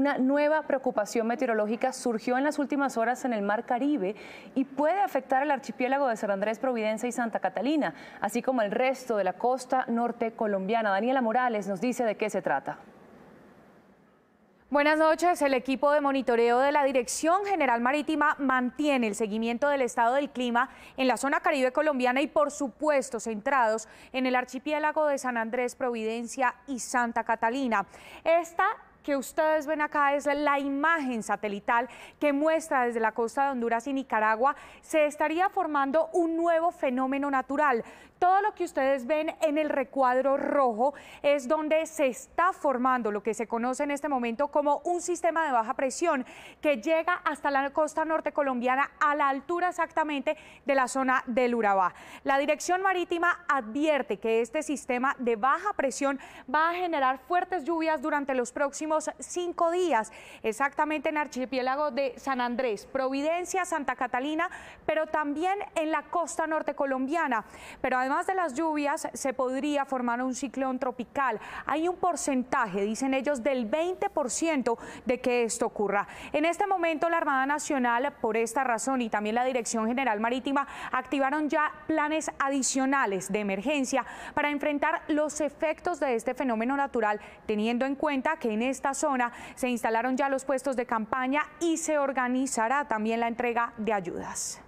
una nueva preocupación meteorológica surgió en las últimas horas en el Mar Caribe y puede afectar al archipiélago de San Andrés, Providencia y Santa Catalina, así como el resto de la costa norte colombiana. Daniela Morales nos dice de qué se trata. Buenas noches. El equipo de monitoreo de la Dirección General Marítima mantiene el seguimiento del estado del clima en la zona caribe colombiana y, por supuesto, centrados en el archipiélago de San Andrés, Providencia y Santa Catalina. Esta que ustedes ven acá es la imagen satelital que muestra desde la costa de Honduras y Nicaragua, se estaría formando un nuevo fenómeno natural. Todo lo que ustedes ven en el recuadro rojo es donde se está formando lo que se conoce en este momento como un sistema de baja presión que llega hasta la costa norte colombiana a la altura exactamente de la zona del Urabá. La Dirección Marítima advierte que este sistema de baja presión va a generar fuertes lluvias durante los próximos cinco días, exactamente en el archipiélago de San Andrés, Providencia, Santa Catalina, pero también en la costa norte colombiana. Pero además de las lluvias, se podría formar un ciclón tropical. Hay un porcentaje, dicen ellos, del 20% de que esto ocurra. En este momento, la Armada Nacional, por esta razón, y también la Dirección General Marítima, activaron ya planes adicionales de emergencia para enfrentar los efectos de este fenómeno natural, teniendo en cuenta que en este esta zona se instalaron ya los puestos de campaña y se organizará también la entrega de ayudas.